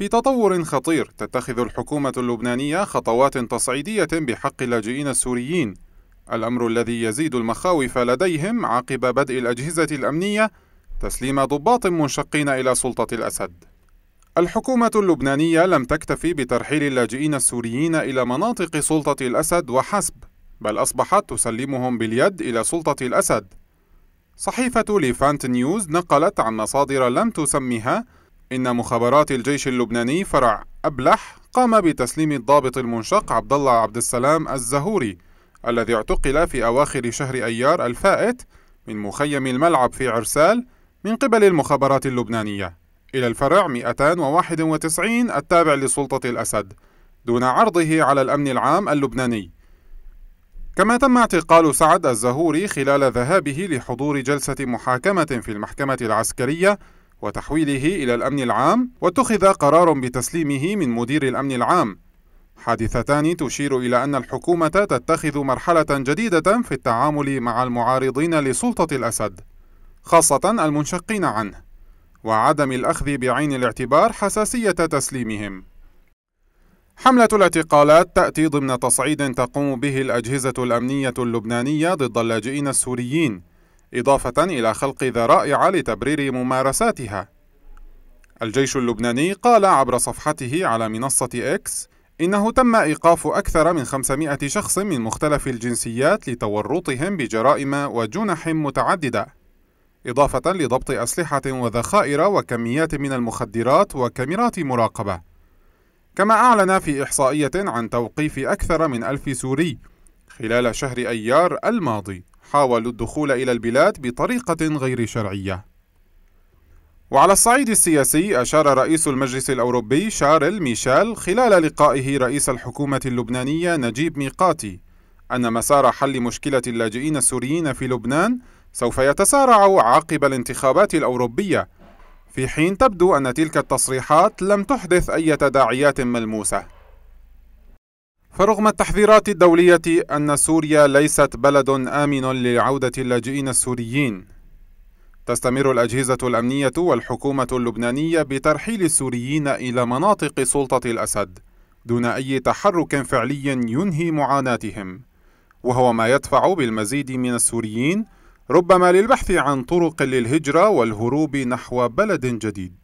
في تطور خطير تتخذ الحكومة اللبنانية خطوات تصعيدية بحق اللاجئين السوريين الأمر الذي يزيد المخاوف لديهم عقب بدء الأجهزة الأمنية تسليم ضباط منشقين إلى سلطة الأسد الحكومة اللبنانية لم تكتفي بترحيل اللاجئين السوريين إلى مناطق سلطة الأسد وحسب بل أصبحت تسلمهم باليد إلى سلطة الأسد صحيفة ليفانت نيوز نقلت عن مصادر لم تسمها إن مخابرات الجيش اللبناني فرع أبلح قام بتسليم الضابط المنشق عبد الله عبد السلام الزهوري الذي اعتقل في أواخر شهر أيار الفائت من مخيم الملعب في عرسال من قبل المخابرات اللبنانية إلى الفرع 291 التابع لسلطة الأسد دون عرضه على الأمن العام اللبناني كما تم اعتقال سعد الزهوري خلال ذهابه لحضور جلسة محاكمة في المحكمة العسكرية وتحويله إلى الأمن العام واتخذ قرار بتسليمه من مدير الأمن العام حادثتان تشير إلى أن الحكومة تتخذ مرحلة جديدة في التعامل مع المعارضين لسلطة الأسد خاصة المنشقين عنه وعدم الأخذ بعين الاعتبار حساسية تسليمهم حملة الاعتقالات تأتي ضمن تصعيد تقوم به الأجهزة الأمنية اللبنانية ضد اللاجئين السوريين إضافة إلى خلق ذرائع لتبرير ممارساتها. الجيش اللبناني قال عبر صفحته على منصة إكس إنه تم إيقاف أكثر من 500 شخص من مختلف الجنسيات لتورطهم بجرائم وجنح متعددة، إضافة لضبط أسلحة وذخائر وكميات من المخدرات وكاميرات مراقبة. كما أعلن في إحصائية عن توقيف أكثر من ألف سوري خلال شهر أيار الماضي حاولوا الدخول إلى البلاد بطريقة غير شرعية وعلى الصعيد السياسي أشار رئيس المجلس الأوروبي شارل ميشيل خلال لقائه رئيس الحكومة اللبنانية نجيب ميقاتي أن مسار حل مشكلة اللاجئين السوريين في لبنان سوف يتسارع عقب الانتخابات الأوروبية في حين تبدو أن تلك التصريحات لم تحدث أي تداعيات ملموسة فرغم التحذيرات الدولية أن سوريا ليست بلد آمن لعودة اللاجئين السوريين تستمر الأجهزة الأمنية والحكومة اللبنانية بترحيل السوريين إلى مناطق سلطة الأسد دون أي تحرك فعلي ينهي معاناتهم وهو ما يدفع بالمزيد من السوريين ربما للبحث عن طرق للهجرة والهروب نحو بلد جديد